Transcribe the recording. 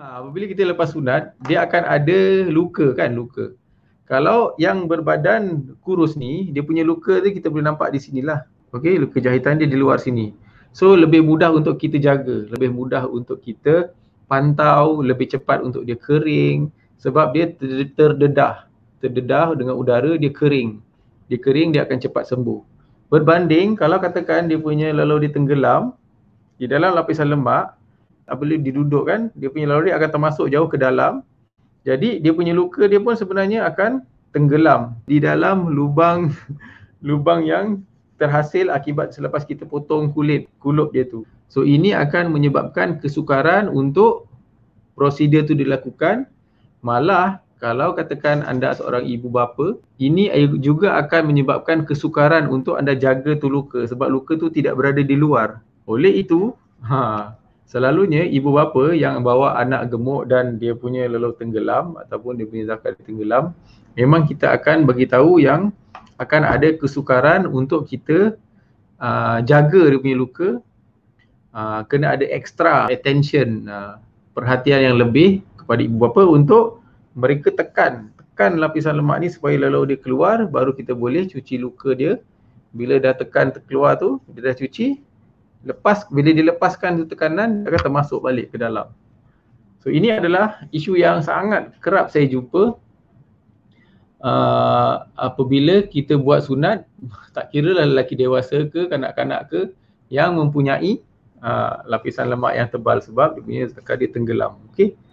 Ha, apabila kita lepas sunat, dia akan ada luka kan, luka. Kalau yang berbadan kurus ni, dia punya luka tu kita boleh nampak di sinilah. okay, luka jahitan dia di luar sini. So lebih mudah untuk kita jaga, lebih mudah untuk kita pantau, lebih cepat untuk dia kering sebab dia terdedah. Terdedah dengan udara dia kering. Dia kering dia akan cepat sembuh. Berbanding kalau katakan dia punya lalu ditenggelam, di dalam lapisan lemak, apabila didudukkan dia punya lori akan termasuk jauh ke dalam jadi dia punya luka dia pun sebenarnya akan tenggelam di dalam lubang lubang yang terhasil akibat selepas kita potong kulit kulup dia tu so ini akan menyebabkan kesukaran untuk prosedur tu dilakukan malah kalau katakan anda seorang ibu bapa ini juga akan menyebabkan kesukaran untuk anda jaga tu luka sebab luka tu tidak berada di luar oleh itu ha selalunya ibu bapa yang bawa anak gemuk dan dia punya leluh tenggelam ataupun dia punya zakat tenggelam memang kita akan bagi tahu yang akan ada kesukaran untuk kita uh, jaga dia punya luka uh, kena ada extra attention uh, perhatian yang lebih kepada ibu bapa untuk mereka tekan tekan lapisan lemak ni supaya leluh dia keluar baru kita boleh cuci luka dia bila dah tekan keluar tu dia dah cuci lepas bila dilepaskan itu tekanan dia akan termasuk balik ke dalam so ini adalah isu yang sangat kerap saya jumpa uh, apabila kita buat sunat tak kira lah lelaki dewasa ke kanak-kanak ke yang mempunyai uh, lapisan lemak yang tebal sebab dia punya tekanan dia tenggelam okey